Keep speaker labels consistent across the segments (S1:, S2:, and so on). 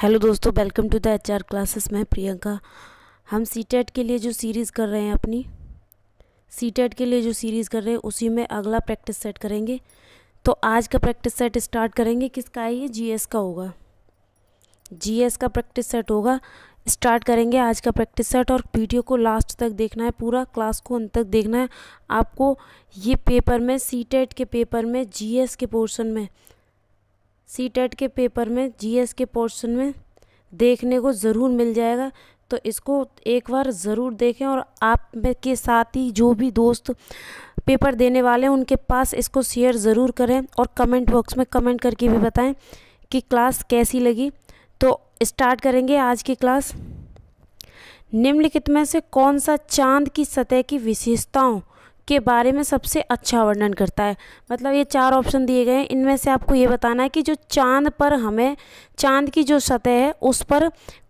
S1: hello दोस्तों welcome to the H R classes मैं प्रियंका हम सी टेट e के लिए जो सीरीज़ कर रहे हैं अपनी सी टेट e के लिए जो सीरीज़ कर रहे हैं उसी में अगला प्रैक्टिस सेट करेंगे तो आज का प्रैक्टिस सेट स्टार्ट करेंगे किसका है ये जीएस का होगा जीएस का प्रैक्टिस सेट होगा स्टार्ट करेंगे आज का प्रैक्टिस सेट और वीडियो को लास्ट तक देखना है पूरा क्लास को अंत तक देखना है आपको ये पेपर में सी टेट e के पेपर में एस के पोर्शन में सी टेट e के पेपर में जीएस के पोर्शन में देखने को ज़रूर मिल जाएगा तो इसको एक बार ज़रूर देखें और आप के साथ ही जो भी दोस्त पेपर देने वाले हैं उनके पास इसको शेयर ज़रूर करें और कमेंट बॉक्स में कमेंट करके भी बताएं कि क्लास कैसी लगी तो स्टार्ट करेंगे आज की क्लास निम्नलिखित में से कौन सा चांद की सतह की विशेषताओं के बारे में सबसे अच्छा वर्णन करता है मतलब ये चार ऑप्शन दिए गए हैं इनमें से आपको ये बताना है कि जो चांद पर हमें चांद की जो सतह है उस पर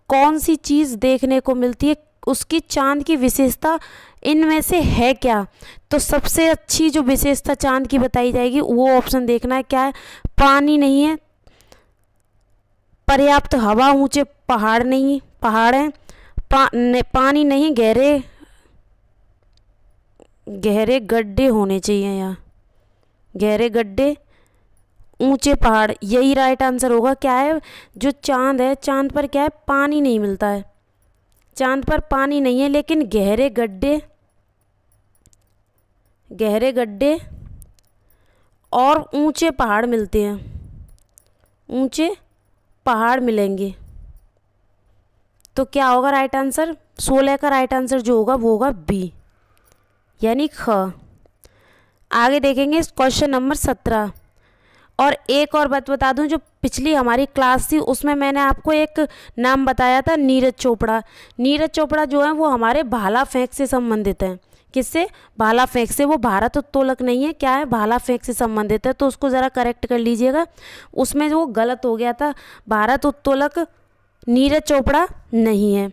S1: कौन सी चीज़ देखने को मिलती है उसकी चांद की विशेषता इनमें से है क्या तो सबसे अच्छी जो विशेषता चांद की बताई जाएगी वो ऑप्शन देखना है क्या है पानी नहीं है पर्याप्त हवा ऊंचे पहाड़ नहीं पहाड़ हैं पा, पानी नहीं गहरे गहरे गड्ढे होने चाहिए यहाँ गहरे गड्ढे ऊंचे पहाड़ यही राइट आंसर होगा क्या है जो चांद है चांद पर क्या है पानी नहीं मिलता है चांद पर पानी नहीं है लेकिन गहरे गड्ढे गहरे गड्ढे और ऊंचे पहाड़ मिलते हैं ऊंचे पहाड़ मिलेंगे तो क्या होगा राइट आंसर सोलह का राइट आंसर जो होगा वो होगा बी यानी ख आगे देखेंगे क्वेश्चन नंबर सत्रह और एक और बात बता दूं जो पिछली हमारी क्लास थी उसमें मैंने आपको एक नाम बताया था नीरज चोपड़ा नीरज चोपड़ा जो है वो हमारे भाला फेंक से संबंधित हैं किससे भाला फेंक से वो भारत उत्तोलक नहीं है क्या है भाला फेंक से संबंधित है तो उसको ज़रा करेक्ट कर लीजिएगा उसमें वो गलत हो गया था भारत उत्तोलक नीरज चोपड़ा नहीं है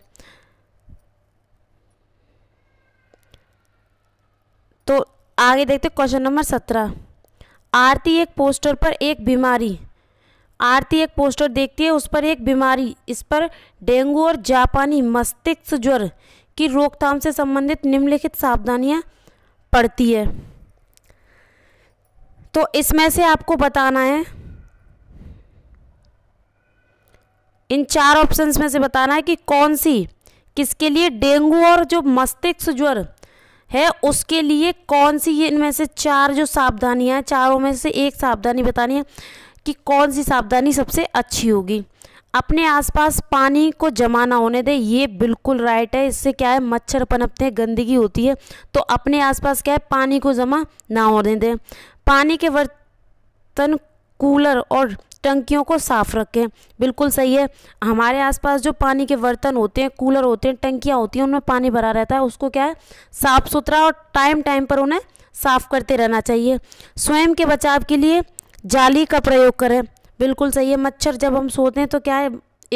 S1: तो आगे देखते क्वेश्चन नंबर सत्रह आरती एक पोस्टर पर एक बीमारी आरती एक पोस्टर देखती है उस पर एक बीमारी इस पर डेंगू और जापानी मस्तिष्क ज्वर की रोकथाम से संबंधित निम्नलिखित सावधानियाँ पड़ती है तो इसमें से आपको बताना है इन चार ऑप्शंस में से बताना है कि कौन सी किसके लिए डेंगू और जो मस्तिष्क ज्वर है उसके लिए कौन सी ये इनमें से चार जो सावधानियाँ हैं चारों में से एक सावधानी बतानी है कि कौन सी सावधानी सबसे अच्छी होगी अपने आसपास पानी को जमा ना होने दें ये बिल्कुल राइट है इससे क्या है मच्छर पनपते हैं गंदगी होती है तो अपने आसपास क्या है पानी को जमा ना होने दें पानी के बर्तन कूलर और टंकियों को साफ़ रखें बिल्कुल सही है हमारे आसपास जो पानी के बर्तन होते हैं कूलर होते हैं टंकियाँ होती हैं उनमें पानी भरा रहता है उसको क्या है साफ़ सुथरा और टाइम टाइम पर उन्हें साफ़ करते रहना चाहिए स्वयं के बचाव के लिए जाली का प्रयोग करें बिल्कुल सही है मच्छर जब हम सोते हैं तो क्या है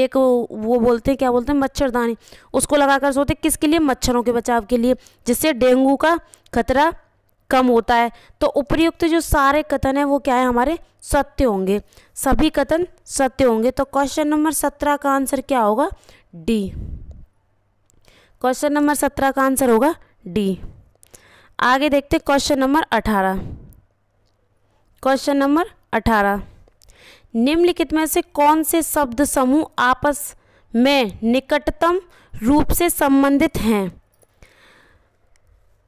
S1: एक वो बोलते हैं क्या बोलते हैं मच्छरदानी उसको लगाकर सोते किसके लिए मच्छरों के बचाव के लिए जिससे डेंगू का खतरा कम होता है तो उपर्युक्त जो सारे कथन है वो क्या है हमारे सत्य होंगे सभी कथन सत्य होंगे तो क्वेश्चन नंबर सत्रह का आंसर क्या होगा डी क्वेश्चन नंबर सत्रह का आंसर होगा डी आगे देखते हैं क्वेश्चन नंबर अठारह क्वेश्चन नंबर अठारह निम्नलिखित में से कौन से शब्द समूह आपस में निकटतम रूप से संबंधित हैं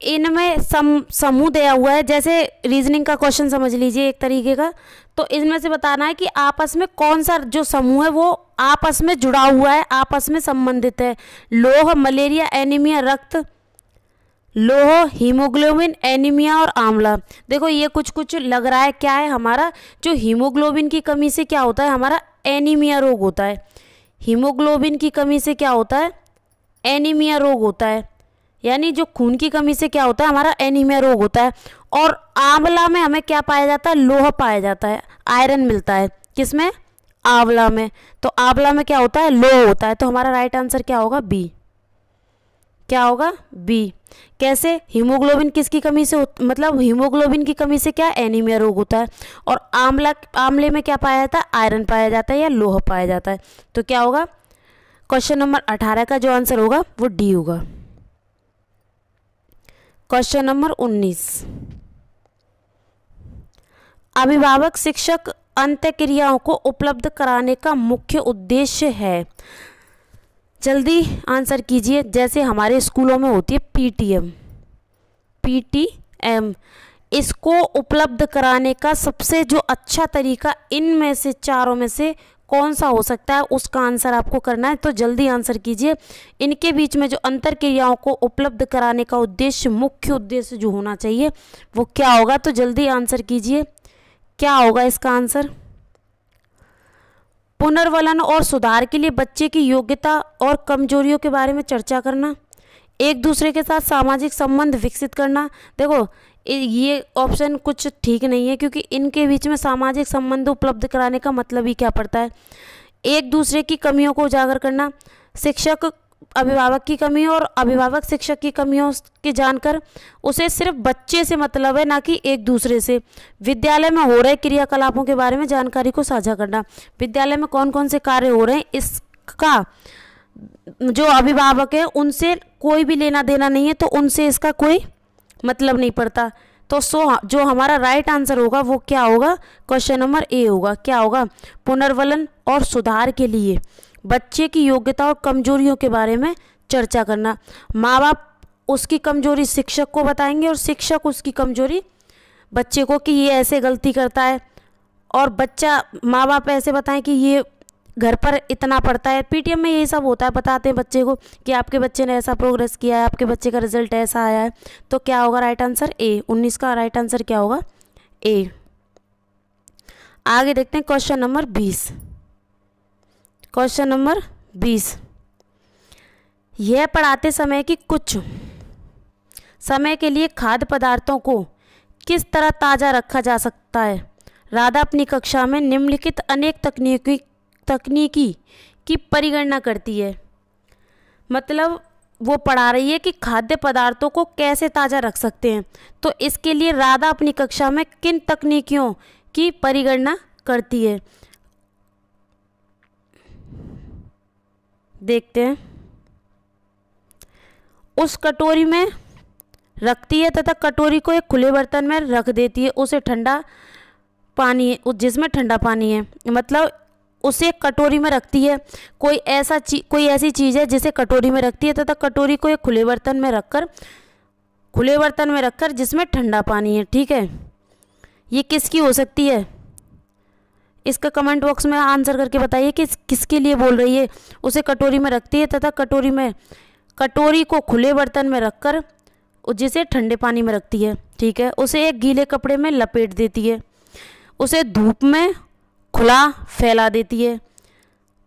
S1: इनमें सम समूह दिया हुआ है जैसे रीजनिंग का क्वेश्चन समझ लीजिए एक तरीके का तो इनमें से बताना है कि आपस में कौन सा जो समूह है वो आपस में जुड़ा हुआ है आपस में संबंधित है लोह मलेरिया एनीमिया रक्त लोह हीमोग्लोबिन एनीमिया और आंवला देखो ये कुछ कुछ लग रहा है क्या है हमारा जो हीमोग्लोबिन की कमी से क्या होता है हमारा एनीमिया रोग होता है हीमोग्लोबिन की कमी से क्या होता है एनीमिया रोग होता है यानी जो खून की कमी से क्या होता है हमारा एनीमिया रोग होता है और आंवला में हमें क्या पाया जाता है लोहा पाया जाता है आयरन मिलता है किसमें आंवला में तो आंवला में क्या होता है लोह होता है तो हमारा राइट आंसर क्या होगा बी क्या होगा बी कैसे हीमोग्लोबिन किसकी कमी से मतलब हीमोग्लोबिन की कमी से क्या एनीमिया रोग होता है और आंवला आंवले में क्या पाया जाता है आयरन पाया जाता है या लोह पाया जाता है तो क्या होगा क्वेश्चन नंबर अठारह का जो आंसर होगा वो डी होगा क्वेश्चन नंबर उन्नीस अभिभावक शिक्षक अंत्य क्रियाओं को उपलब्ध कराने का मुख्य उद्देश्य है जल्दी आंसर कीजिए जैसे हमारे स्कूलों में होती है पीटीएम पीटीएम इसको उपलब्ध कराने का सबसे जो अच्छा तरीका इनमें से चारों में से कौन सा हो सकता है उसका आंसर आपको करना है तो जल्दी आंसर कीजिए इनके बीच में जो अंतर क्रियाओं को उपलब्ध कराने का उद्देश्य मुख्य उद्देश्य जो होना चाहिए वो क्या होगा तो जल्दी आंसर कीजिए क्या होगा इसका आंसर पुनर्वलन और सुधार के लिए बच्चे की योग्यता और कमजोरियों के बारे में चर्चा करना एक दूसरे के साथ सामाजिक संबंध विकसित करना देखो ये ऑप्शन कुछ ठीक नहीं है क्योंकि इनके बीच में सामाजिक संबंध उपलब्ध कराने का मतलब ही क्या पड़ता है एक दूसरे की कमियों को उजागर करना शिक्षक अभिभावक की कमी और अभिभावक शिक्षक की कमियों के जानकर उसे सिर्फ बच्चे से मतलब है ना कि एक दूसरे से विद्यालय में हो रहे क्रियाकलापों के बारे में जानकारी को साझा करना विद्यालय में कौन कौन से कार्य हो रहे हैं इसका जो अभिभावक है उनसे कोई भी लेना देना नहीं है तो उनसे इसका कोई मतलब नहीं पड़ता तो सो जो हमारा राइट आंसर होगा वो क्या होगा क्वेश्चन नंबर ए होगा क्या होगा पुनर्वलन और सुधार के लिए बच्चे की योग्यता और कमजोरियों के बारे में चर्चा करना माँ बाप उसकी कमजोरी शिक्षक को बताएंगे और शिक्षक उसकी कमजोरी बच्चे को कि ये ऐसे गलती करता है और बच्चा माँ बाप ऐसे बताएं कि ये घर पर इतना पड़ता है पीटीएम में यही सब होता है बताते हैं बच्चे को कि आपके बच्चे ने ऐसा प्रोग्रेस किया है आपके बच्चे का रिजल्ट ऐसा आया है तो क्या होगा राइट आंसर ए उन्नीस का राइट आंसर क्या होगा ए आगे देखते हैं क्वेश्चन नंबर बीस क्वेश्चन नंबर बीस यह पढ़ाते समय कि कुछ समय के लिए खाद्य पदार्थों को किस तरह ताज़ा रखा जा सकता है राधा अपनी कक्षा में निम्नलिखित अनेक तकनीकी तकनीकी की परिगणना करती है मतलब वो पढ़ा रही है कि खाद्य पदार्थों को कैसे ताज़ा रख सकते हैं तो इसके लिए राधा अपनी कक्षा में किन तकनीकियों की परिगणना करती है देखते हैं उस कटोरी में रखती है तथा कटोरी को एक खुले बर्तन में रख देती है उसे ठंडा पानी जिसमें ठंडा पानी है मतलब उसे कटोरी में रखती है कोई ऐसा ची कोई ऐसी चीज़ है जिसे कटोरी में रखती है तथा कटोरी को एक खुले बर्तन में रखकर खुले बर्तन में रखकर जिसमें ठंडा पानी है ठीक है ये किसकी हो सकती है इसका कमेंट बॉक्स में आंसर करके बताइए कि किसके लिए बोल रही है उसे कटोरी में रखती है तथा कटोरी में कटोरी को खुले बर्तन में रखकर जिसे ठंडे पानी में रखती है ठीक है उसे एक गीले कपड़े में लपेट देती है उसे धूप में खुला फैला देती है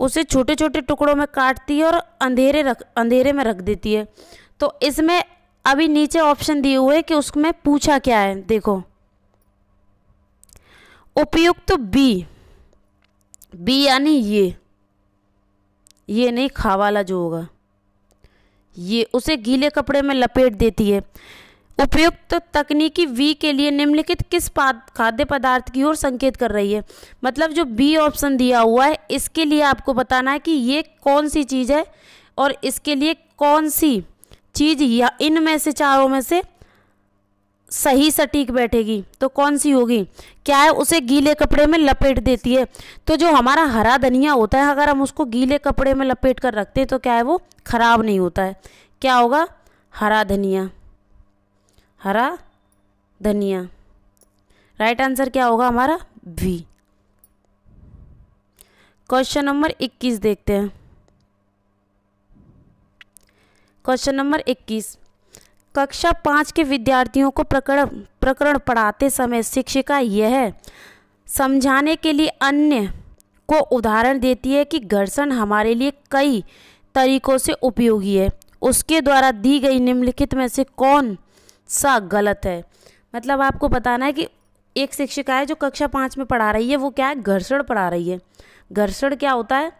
S1: उसे छोटे छोटे टुकड़ों में काटती है और अंधेरे रख अंधेरे में रख देती है तो इसमें अभी नीचे ऑप्शन दिए हुए कि उसमें पूछा क्या है देखो उपयुक्त तो बी बी यानी ये ये नहीं खावाला जो होगा ये उसे गीले कपड़े में लपेट देती है उपयुक्त तकनीकी वी के लिए निम्नलिखित किस खाद्य पदार्थ की ओर संकेत कर रही है मतलब जो बी ऑप्शन दिया हुआ है इसके लिए आपको बताना है कि ये कौन सी चीज़ है और इसके लिए कौन सी चीज़ या इनमें से चारों में से सही सटीक बैठेगी तो कौन सी होगी क्या है उसे गीले कपड़े में लपेट देती है तो जो हमारा हरा धनिया होता है अगर हम उसको गीले कपड़े में लपेट कर रखते हैं तो क्या है वो ख़राब नहीं होता है क्या होगा हरा धनिया हरा धनिया राइट आंसर क्या होगा हमारा भी क्वेश्चन नंबर 21 देखते हैं क्वेश्चन नंबर 21 कक्षा पाँच के विद्यार्थियों को प्रकरण प्रकरण पढ़ाते समय शिक्षिका यह समझाने के लिए अन्य को उदाहरण देती है कि घर्षण हमारे लिए कई तरीकों से उपयोगी है उसके द्वारा दी गई निम्नलिखित में से कौन सा गलत है मतलब आपको बताना है कि एक शिक्षिका है जो कक्षा पाँच में पढ़ा रही है वो क्या है घर्षण पढ़ा रही है घर्षण क्या होता है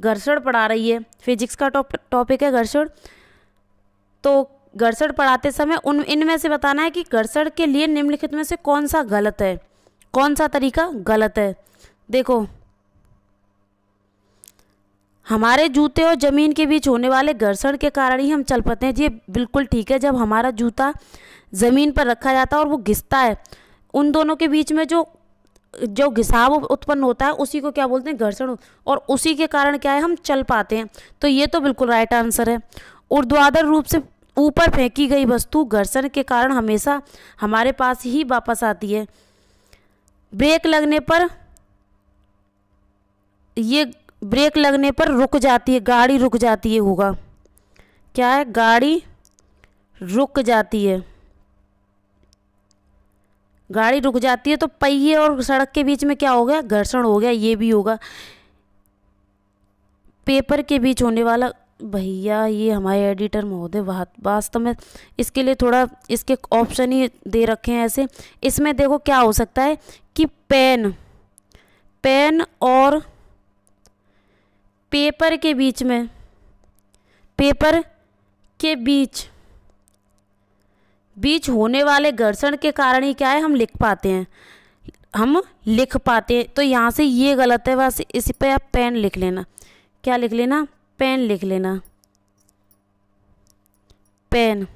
S1: घर्षण पढ़ा रही है फिजिक्स का टॉपिक है घर्षण तो घर्षण पढ़ाते समय उन इनमें से बताना है कि घर्षण के लिए निम्नलिखित में से कौन सा गलत है कौन सा तरीका गलत है देखो हमारे जूते और ज़मीन के बीच होने वाले घर्षण के कारण ही हम चल पाते हैं ये बिल्कुल ठीक है जब हमारा जूता ज़मीन पर रखा जाता है और वो घिसता है उन दोनों के बीच में जो जो घिसाव उत्पन्न होता है उसी को क्या बोलते हैं घर्षण और उसी के कारण क्या है हम चल पाते हैं तो ये तो बिल्कुल राइट आंसर है ऊर्ध्वाधर रूप से ऊपर फेंकी गई वस्तु घर्षण के कारण हमेशा हमारे पास ही वापस आती है ब्रेक लगने पर ये ब्रेक लगने पर रुक जाती है गाड़ी रुक जाती है होगा क्या है गाड़ी रुक जाती है गाड़ी रुक जाती है तो पहिए और सड़क के बीच में क्या हो गया घर्षण हो गया ये भी होगा पेपर के बीच होने वाला भैया ये हमारे एडिटर महोदय वास्तव में इसके लिए थोड़ा इसके ऑप्शन ही दे रखे हैं ऐसे इसमें देखो क्या हो सकता है कि पेन पेन और पेपर के बीच में पेपर के बीच बीच होने वाले घर्षण के कारण ही क्या है हम लिख पाते हैं हम लिख पाते हैं तो यहाँ से ये गलत है वैसे इस पे आप पेन लिख लेना क्या लिख लेना पेन लिख लेना पेन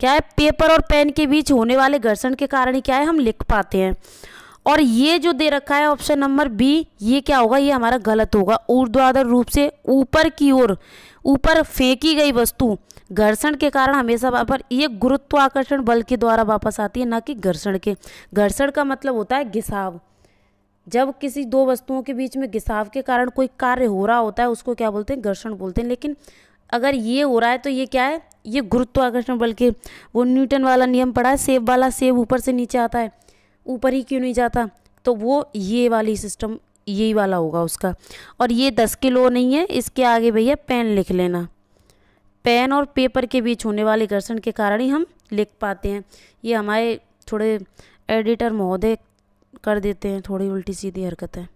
S1: क्या है पेपर और पेन के बीच होने वाले घर्षण के कारण ही क्या है हम लिख पाते हैं और ये जो दे रखा है ऑप्शन नंबर बी ये क्या होगा ये हमारा गलत होगा ऊर्ध्वाधर रूप से ऊपर की ओर ऊपर फेंकी गई वस्तु घर्षण के कारण हमेशा वापस ये गुरुत्वाकर्षण बल के द्वारा वापस आती है ना कि घर्षण के घर्षण का मतलब होता है घिसाव जब किसी दो वस्तुओं के बीच में घिसाव के कारण कोई कार्य हो रहा होता है उसको क्या बोलते हैं घर्षण बोलते हैं लेकिन अगर ये हो रहा है तो ये क्या है ये गुरुत्वाकर्षण बल के वो न्यूटन वाला नियम पड़ा है सेब वाला सेब ऊपर से नीचे आता है ऊपर ही क्यों नहीं जाता तो वो ये वाली सिस्टम यही वाला होगा उसका और ये दस किलो नहीं है इसके आगे भैया पेन लिख लेना पेन और पेपर के बीच होने वाले घर्षण के कारण ही हम लिख पाते हैं ये हमारे थोड़े एडिटर महोदय कर देते हैं थोड़ी उल्टी सीधी हरकत है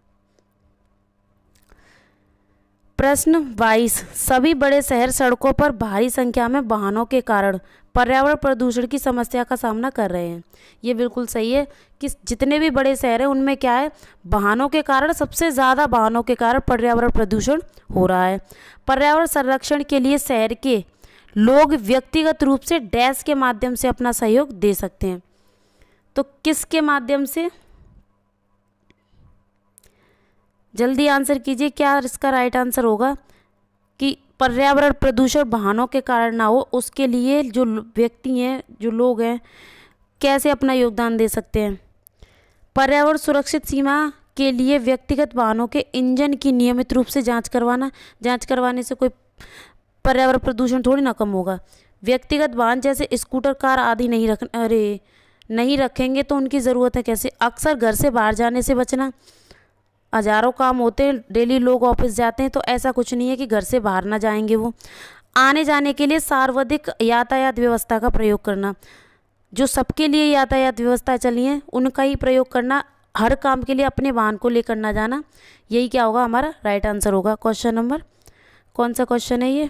S1: प्रश्न बाईस सभी बड़े शहर सड़कों पर भारी संख्या में वाहनों के कारण पर्यावरण प्रदूषण की समस्या का सामना कर रहे हैं ये बिल्कुल सही है कि जितने भी बड़े शहर हैं उनमें क्या है वाहनों के कारण सबसे ज़्यादा वाहनों के कारण पर्यावरण प्रदूषण हो रहा है पर्यावरण संरक्षण के लिए शहर के लोग व्यक्तिगत रूप से डैश के माध्यम से अपना सहयोग दे सकते हैं तो किसके माध्यम से जल्दी आंसर कीजिए क्या इसका राइट आंसर होगा कि पर्यावरण प्रदूषण वाहनों के कारण ना हो उसके लिए जो व्यक्ति हैं जो लोग हैं कैसे अपना योगदान दे सकते हैं पर्यावरण सुरक्षित सीमा के लिए व्यक्तिगत वाहनों के इंजन की नियमित रूप से जांच करवाना जांच करवाने से कोई पर्यावरण प्रदूषण थोड़ी ना कम होगा व्यक्तिगत वाहन जैसे स्कूटर कार आदि नहीं रख अरे नहीं रखेंगे तो उनकी ज़रूरत है कैसे अक्सर घर से बाहर जाने से बचना हज़ारों काम होते हैं डेली लोग ऑफिस जाते हैं तो ऐसा कुछ नहीं है कि घर से बाहर ना जाएंगे वो आने जाने के लिए सार्वधिक यातायात व्यवस्था का प्रयोग करना जो सबके लिए यातायात व्यवस्था चली है उनका ही प्रयोग करना हर काम के लिए अपने वाहन को लेकर ना जाना यही क्या होगा हमारा राइट आंसर होगा क्वेश्चन नंबर कौन सा क्वेश्चन है ये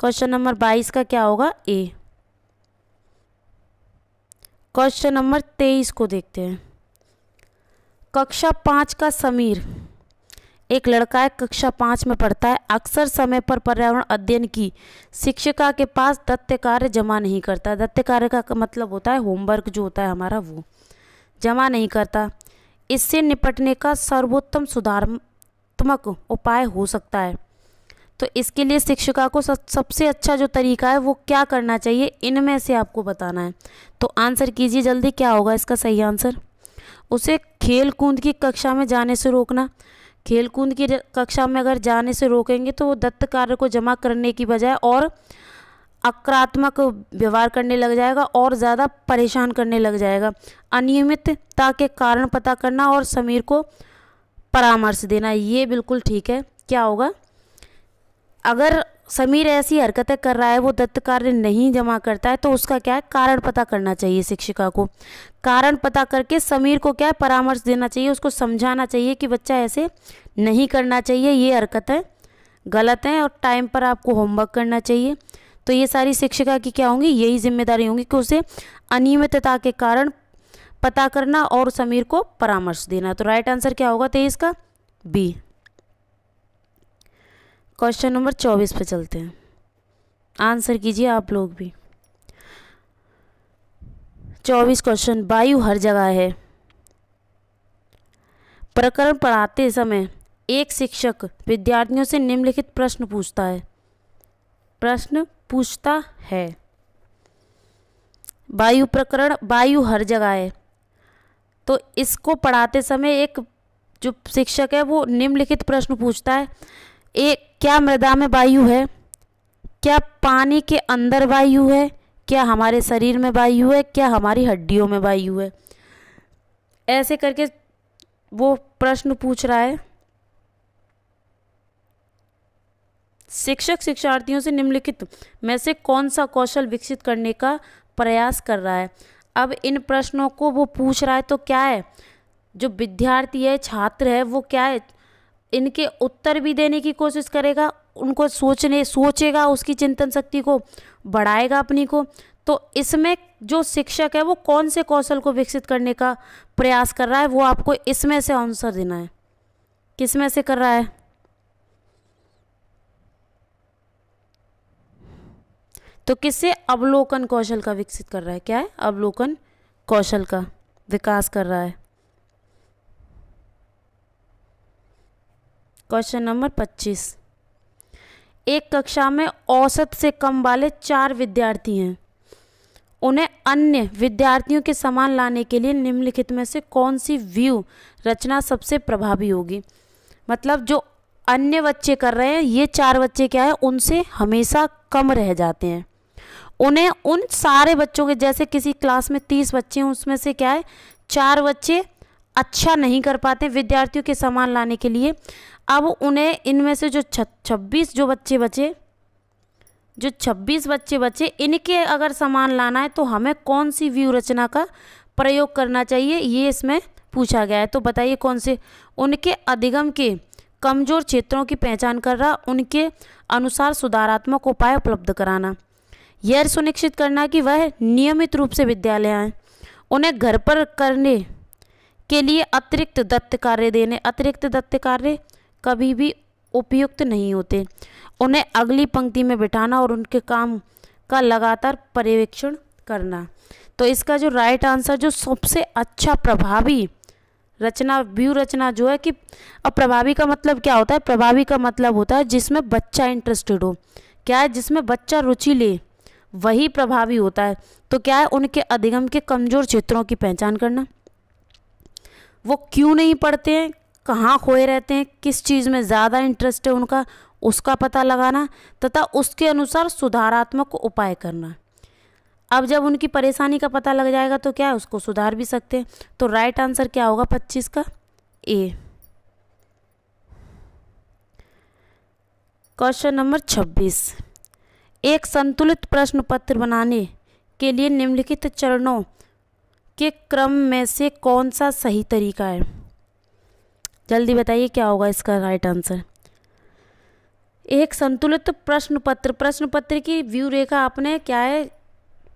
S1: क्वेश्चन नंबर बाईस का क्या होगा ए क्वेश्चन नंबर तेईस को देखते हैं कक्षा पाँच का समीर एक लड़का है कक्षा पाँच में पढ़ता है अक्सर समय पर पर्यावरण अध्ययन की शिक्षिका के पास दत्त्य कार्य जमा नहीं करता दत्त्य कार्य का मतलब होता है होमवर्क जो होता है हमारा वो जमा नहीं करता इससे निपटने का सर्वोत्तम सुधारात्मक उपाय हो सकता है तो इसके लिए शिक्षिका को सबसे अच्छा जो तरीका है वो क्या करना चाहिए इनमें से आपको बताना है तो आंसर कीजिए जल्दी क्या होगा इसका सही आंसर उसे खेल कूद की कक्षा में जाने से रोकना खेल कूद की कक्षा में अगर जाने से रोकेंगे तो वो दत्त कार्य को जमा करने की बजाय और आक्रात्मक व्यवहार करने लग जाएगा और ज़्यादा परेशान करने लग जाएगा अनियमितता के कारण पता करना और समीर को परामर्श देना ये बिल्कुल ठीक है क्या होगा अगर समीर ऐसी हरकतें कर रहा है वो दत्त कार्य नहीं जमा करता है तो उसका क्या है कारण पता करना चाहिए शिक्षिका को कारण पता करके समीर को क्या है परामर्श देना चाहिए उसको समझाना चाहिए कि बच्चा ऐसे नहीं करना चाहिए ये हरकतें गलत हैं और टाइम पर आपको होमवर्क करना चाहिए तो ये सारी शिक्षिका की क्या होंगी यही जिम्मेदारी होंगी कि उसे अनियमितता के कारण पता करना और समीर को परामर्श देना तो राइट आंसर क्या होगा तेईस का बी क्वेश्चन नंबर चौबीस पे चलते हैं आंसर कीजिए आप लोग भी चौबीस क्वेश्चन वायु हर जगह है प्रकरण पढ़ाते समय एक शिक्षक विद्यार्थियों से निम्नलिखित प्रश्न पूछता है प्रश्न पूछता है वायु प्रकरण वायु हर जगह है तो इसको पढ़ाते समय एक जो शिक्षक है वो निम्नलिखित प्रश्न पूछता है एक क्या मृदा में वायु है क्या पानी के अंदर वायु है क्या हमारे शरीर में वायु है क्या हमारी हड्डियों में वायु है ऐसे करके वो प्रश्न पूछ रहा है शिक्षक शिक्षार्थियों से निम्नलिखित में से कौन सा कौशल विकसित करने का प्रयास कर रहा है अब इन प्रश्नों को वो पूछ रहा है तो क्या है जो विद्यार्थी है छात्र है वो क्या है इनके उत्तर भी देने की कोशिश करेगा उनको सोचने सोचेगा उसकी चिंतन शक्ति को बढ़ाएगा अपनी को तो इसमें जो शिक्षक है वो कौन से कौशल को विकसित करने का प्रयास कर रहा है वो आपको इसमें से आंसर देना है किस में से कर रहा है तो किससे अवलोकन कौशल का विकसित कर रहा है क्या है अवलोकन कौशल का विकास कर रहा है क्वेश्चन नंबर पच्चीस एक कक्षा में औसत से कम वाले चार विद्यार्थी हैं उन्हें अन्य विद्यार्थियों के समान लाने के लिए निम्नलिखित में से कौन सी व्यू रचना सबसे प्रभावी होगी मतलब जो अन्य बच्चे कर रहे हैं ये चार बच्चे क्या है उनसे हमेशा कम रह जाते हैं उन्हें उन सारे बच्चों के जैसे किसी क्लास में तीस बच्चे हैं उसमें से क्या है चार बच्चे अच्छा नहीं कर पाते विद्यार्थियों के समान लाने के लिए अब उन्हें इनमें से जो छब्बीस जो बच्चे बचे जो छब्बीस बच्चे बचे इनके अगर सामान लाना है तो हमें कौन सी व्यू रचना का प्रयोग करना चाहिए ये इसमें पूछा गया है तो बताइए कौन से उनके अधिगम के कमजोर क्षेत्रों की पहचान कर रहा उनके अनुसार सुधारात्मक उपाय उपलब्ध कराना यह सुनिश्चित करना कि वह नियमित रूप से विद्यालय आए उन्हें घर पर करने के लिए अतिरिक्त दत्त कार्य देने अतिरिक्त दत्त कार्य कभी भी उपयुक्त नहीं होते उन्हें अगली पंक्ति में बिठाना और उनके काम का लगातार पर्यवेक्षण करना तो इसका जो राइट आंसर जो सबसे अच्छा प्रभावी रचना व्यू रचना जो है कि अब प्रभावी का मतलब क्या होता है प्रभावी का मतलब होता है जिसमें बच्चा इंटरेस्टेड हो क्या है जिसमें बच्चा रुचि ले वही प्रभावी होता है तो क्या है उनके अधिगम के कमज़ोर क्षेत्रों की पहचान करना वो क्यों नहीं पढ़ते हैं कहाँ खोए रहते हैं किस चीज़ में ज़्यादा इंटरेस्ट है उनका उसका पता लगाना तथा उसके अनुसार सुधारात्मक उपाय करना अब जब उनकी परेशानी का पता लग जाएगा तो क्या है उसको सुधार भी सकते हैं तो राइट आंसर क्या होगा पच्चीस का ए क्वेश्चन नंबर छब्बीस एक संतुलित प्रश्न पत्र बनाने के लिए निम्नलिखित चरणों के क्रम में से कौन सा सही तरीका है जल्दी बताइए क्या होगा इसका राइट आंसर एक संतुलित प्रश्न पत्र प्रश्न पत्र की व्यू रेखा आपने क्या है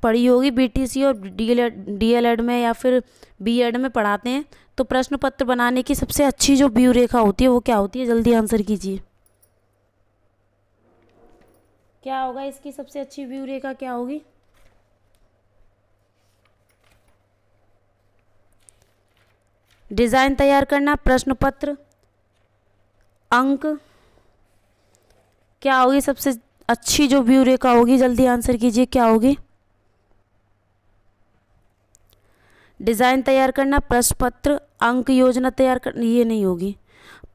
S1: पढ़ी होगी बीटीसी और डीएलएड एड में या फिर बीएड में पढ़ाते हैं तो प्रश्न पत्र बनाने की सबसे अच्छी जो व्यू रेखा होती है वो क्या होती है जल्दी आंसर कीजिए क्या होगा इसकी सबसे अच्छी व्यू रेखा क्या होगी डिज़ाइन तैयार करना प्रश्न पत्र अंक क्या होगी सबसे अच्छी जो व्यू रेखा होगी जल्दी आंसर कीजिए क्या होगी डिज़ाइन तैयार करना प्रश्न पत्र अंक योजना तैयार कर ये नहीं होगी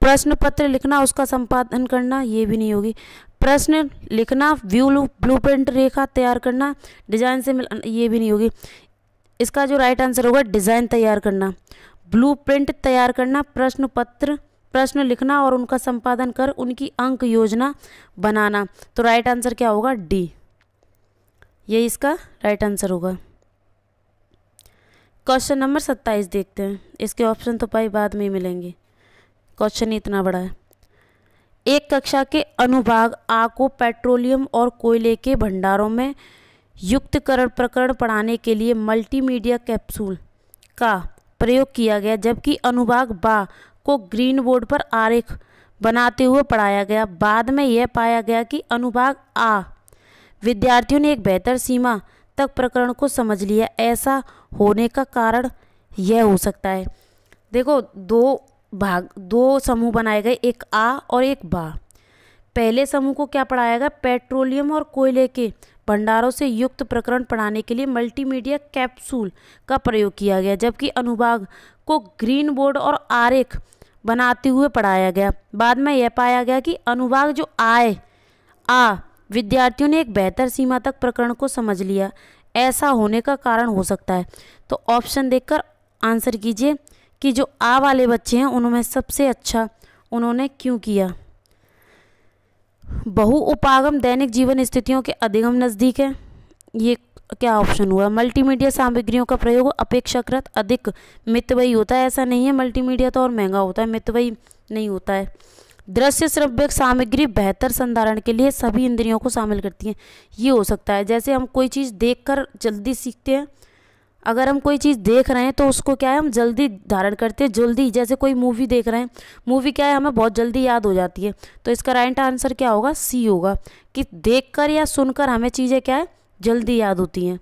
S1: प्रश्न पत्र लिखना उसका संपादन करना ये भी नहीं होगी प्रश्न लिखना व्यू प्रिंट रेखा तैयार करना डिज़ाइन से मिल ये भी नहीं होगी इसका जो राइट आंसर होगा डिज़ाइन तैयार करना प्रिंट तैयार करना प्रश्न पत्र प्रश्न लिखना और उनका संपादन कर उनकी अंक योजना बनाना तो राइट आंसर क्या होगा डी ये इसका राइट आंसर होगा क्वेश्चन नंबर सत्ताईस देखते हैं इसके ऑप्शन तो पाई बाद में ही मिलेंगे क्वेश्चन ही इतना बड़ा है एक कक्षा के अनुभाग आ को पेट्रोलियम और कोयले के भंडारों में युक्तकरण प्रकरण पढ़ाने के लिए मल्टीमीडिया कैप्सूल का प्रयोग किया गया जबकि अनुभाग बा को ग्रीन बोर्ड पर आरेख बनाते हुए पढ़ाया गया बाद में यह पाया गया कि अनुभाग आ विद्यार्थियों ने एक बेहतर सीमा तक प्रकरण को समझ लिया ऐसा होने का कारण यह हो सकता है देखो दो भाग दो समूह बनाए गए एक आ और एक बा पहले समूह को क्या पढ़ाया गया पेट्रोलियम और कोयले के भंडारों से युक्त प्रकरण पढ़ाने के लिए मल्टीमीडिया कैप्सूल का प्रयोग किया गया जबकि अनुभाग को ग्रीन बोर्ड और आरेख बनाते हुए पढ़ाया गया बाद में यह पाया गया कि अनुभाग जो आए आ विद्यार्थियों ने एक बेहतर सीमा तक प्रकरण को समझ लिया ऐसा होने का कारण हो सकता है तो ऑप्शन देखकर आंसर कीजिए कि जो आ वाले बच्चे हैं उनमें सबसे अच्छा उन्होंने क्यों किया बहु उपागम दैनिक जीवन स्थितियों के अधिगम नज़दीक है ये क्या ऑप्शन हुआ मल्टीमीडिया सामग्रियों का प्रयोग अपेक्षाकृत अधिक मितवयी होता है ऐसा नहीं है मल्टीमीडिया तो और महंगा होता है मितवयी नहीं होता है दृश्य श्रव्य सामग्री बेहतर संधारण के लिए सभी इंद्रियों को शामिल करती हैं ये हो सकता है जैसे हम कोई चीज़ देखकर जल्दी सीखते हैं अगर हम कोई चीज़ देख रहे हैं तो उसको क्या है हम जल्दी धारण करते हैं जल्दी जैसे कोई मूवी देख रहे हैं मूवी क्या है हमें बहुत जल्दी याद हो जाती है तो इसका राइट आंसर क्या होगा सी होगा कि देखकर या सुनकर हमें चीज़ें क्या है जल्दी याद होती हैं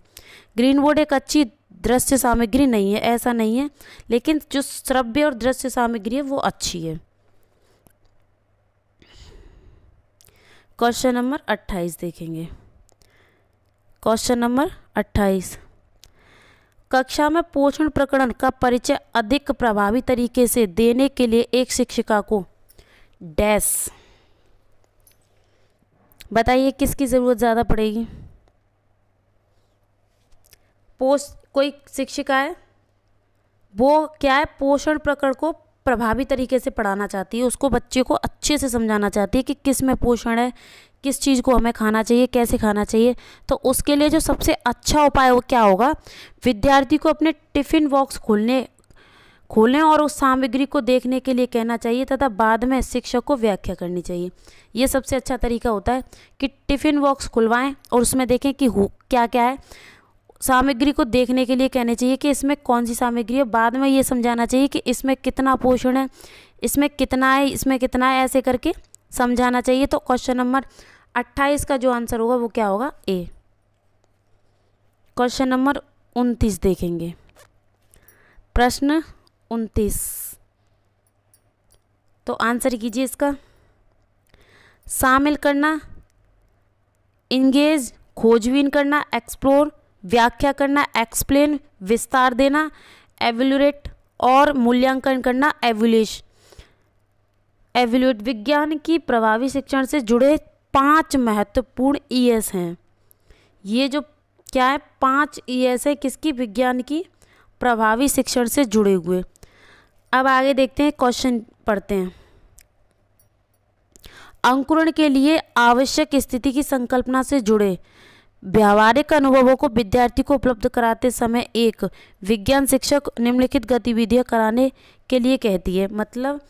S1: ग्रीन बोर्ड एक अच्छी दृश्य सामग्री नहीं है ऐसा नहीं है लेकिन जो श्रव्य और दृश्य सामग्री है वो अच्छी है क्वेश्चन नंबर अट्ठाईस देखेंगे क्वेश्चन नंबर अट्ठाईस कक्षा में पोषण प्रकरण का परिचय अधिक प्रभावी तरीके से देने के लिए एक शिक्षिका को डैश बताइए किसकी ज़रूरत ज़्यादा पड़ेगी पोष कोई शिक्षिका है वो क्या है पोषण प्रकरण को प्रभावी तरीके से पढ़ाना चाहती है उसको बच्चे को अच्छे से समझाना चाहती है कि किस में पोषण है किस चीज़ को हमें खाना चाहिए कैसे खाना चाहिए तो उसके लिए जो सबसे अच्छा उपाय वो क्या होगा विद्यार्थी को अपने टिफ़िन बॉक्स खोलने खोलें और उस सामग्री को देखने के लिए कहना चाहिए तथा बाद में शिक्षक को व्याख्या करनी चाहिए ये सबसे अच्छा तरीका होता है कि टिफ़िन बॉक्स खुलवाएं और उसमें देखें कि हो क्या क्या है सामग्री को देखने के लिए कहना चाहिए कि इसमें कौन सी सामग्री है बाद में ये समझाना चाहिए कि इसमें कितना पोषण है इसमें कितना है इसमें कितना है ऐसे करके समझाना चाहिए तो क्वेश्चन नंबर अट्ठाईस का जो आंसर होगा वो क्या होगा ए क्वेश्चन नंबर उनतीस देखेंगे प्रश्न उनतीस तो आंसर कीजिए इसका शामिल करना इंगेज खोजबीन करना एक्सप्लोर व्याख्या करना एक्सप्लेन विस्तार देना एवेल्यूरेट और मूल्यांकन करना एवुलेश एवेल्यूट विज्ञान की प्रभावी शिक्षण से जुड़े पांच महत्वपूर्ण ई e एस हैं ये जो क्या है पांच ई e एस है किसकी विज्ञान की प्रभावी शिक्षण से जुड़े हुए अब आगे देखते हैं क्वेश्चन पढ़ते हैं अंकुरण के लिए आवश्यक स्थिति की संकल्पना से जुड़े व्यावहारिक अनुभवों को विद्यार्थी को उपलब्ध कराते समय एक विज्ञान शिक्षक निम्नलिखित गतिविधियां कराने के लिए कहती है मतलब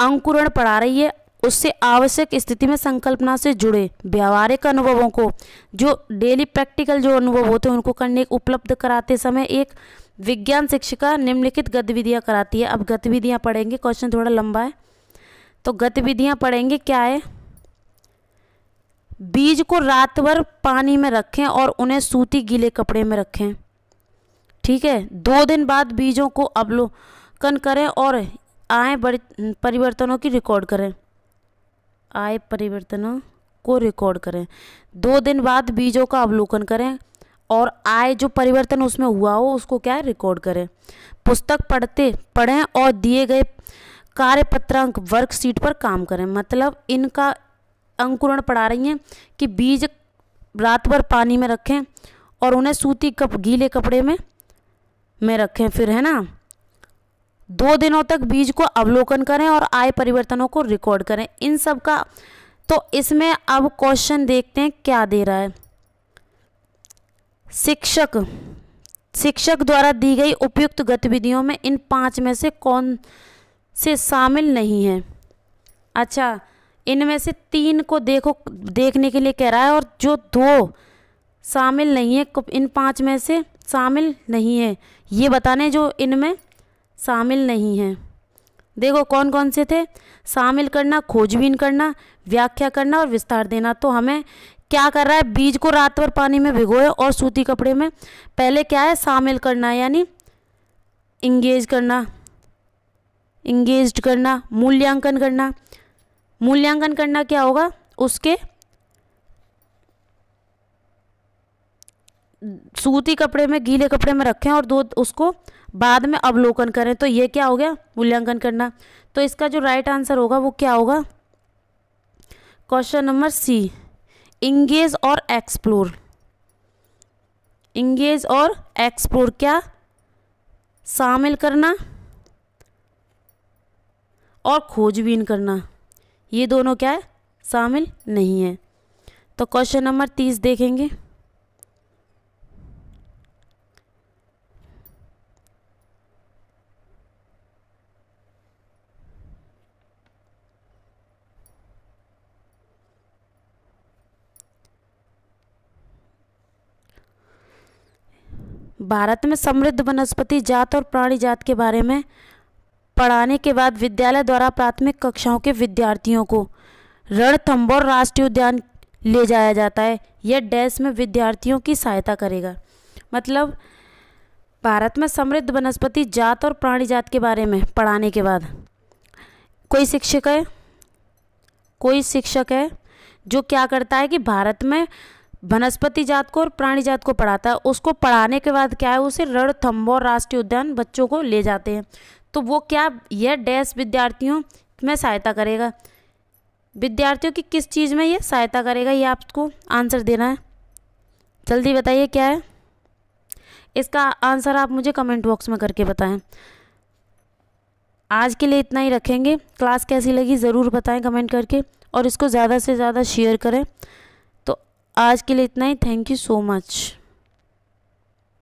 S1: अंकुरण पढ़ा रही है उससे आवश्यक स्थिति में संकल्पना से जुड़े व्यावहारिक अनुभवों को जो डेली प्रैक्टिकल जो अनुभव होते हैं उनको करने उपलब्ध कराते समय एक विज्ञान शिक्षिका निम्नलिखित गतिविधियाँ कराती है अब गतिविधियाँ पढ़ेंगे क्वेश्चन थोड़ा लंबा है तो गतिविधियाँ पढ़ेंगे क्या है बीज को रात भर पानी में रखें और उन्हें सूती गीले कपड़े में रखें ठीक है दो दिन बाद बीजों को अवलोकन करें और आय परिवर्तनों की रिकॉर्ड करें आय परिवर्तनों को रिकॉर्ड करें दो दिन बाद बीजों का अवलोकन करें और आय जो परिवर्तन उसमें हुआ हो उसको क्या है रिकॉर्ड करें पुस्तक पढ़ते पढ़ें और दिए गए कार्य पत्रांक वर्कशीट पर काम करें मतलब इनका अंकुरण पढ़ा रही हैं कि बीज रात भर पानी में रखें और उन्हें सूती कप गीले कपड़े में में रखें फिर है ना दो दिनों तक बीज को अवलोकन करें और आय परिवर्तनों को रिकॉर्ड करें इन सब का तो इसमें अब क्वेश्चन देखते हैं क्या दे रहा है शिक्षक शिक्षक द्वारा दी गई उपयुक्त गतिविधियों में इन पांच में से कौन से शामिल नहीं है अच्छा इनमें से तीन को देखो देखने के लिए कह रहा है और जो दो शामिल नहीं है इन पांच में से शामिल नहीं है ये बताने जो इनमें शामिल नहीं है देखो कौन कौन से थे शामिल करना खोजबीन करना व्याख्या करना और विस्तार देना तो हमें क्या कर रहा है बीज को रात भर पानी में भिगोए और सूती कपड़े में पहले क्या है शामिल करना यानी इंगेज करना इंगेज करना मूल्यांकन करना मूल्यांकन करना क्या होगा उसके सूती कपड़े में गीले कपड़े में रखें और दो उसको बाद में अवलोकन करें तो ये क्या हो गया मूल्यांकन करना तो इसका जो राइट आंसर होगा वो क्या होगा क्वेश्चन नंबर सी इंगेज और एक्सप्लोर इंगेज और एक्सप्लोर क्या शामिल करना और खोजबीन करना ये दोनों क्या है शामिल नहीं है तो क्वेश्चन नंबर तीस देखेंगे भारत में समृद्ध वनस्पति जात और प्राणी जात के बारे में पढ़ाने के बाद विद्यालय द्वारा प्राथमिक कक्षाओं के विद्यार्थियों को रणथम्बोर राष्ट्रीय उद्यान ले जाया जाता है यह डैश में विद्यार्थियों की सहायता करेगा मतलब भारत में समृद्ध वनस्पति जात और प्राणी जात के बारे में पढ़ाने के बाद कोई शिक्षक है कोई शिक्षक है जो क्या करता है कि भारत में वनस्पति जात को और प्राणी जात को पढ़ाता है उसको पढ़ाने के बाद क्या है उसे रणथम्बोर राष्ट्रीय उद्यान बच्चों को ले जाते हैं तो वो क्या यह डैश विद्यार्थियों में सहायता करेगा विद्यार्थियों की किस चीज़ में ये सहायता करेगा ये आपको आंसर देना है जल्दी बताइए क्या है इसका आंसर आप मुझे कमेंट बॉक्स में करके बताएं आज के लिए इतना ही रखेंगे क्लास कैसी लगी ज़रूर बताएं कमेंट करके और इसको ज़्यादा से ज़्यादा शेयर करें तो आज के लिए इतना ही थैंक यू सो मच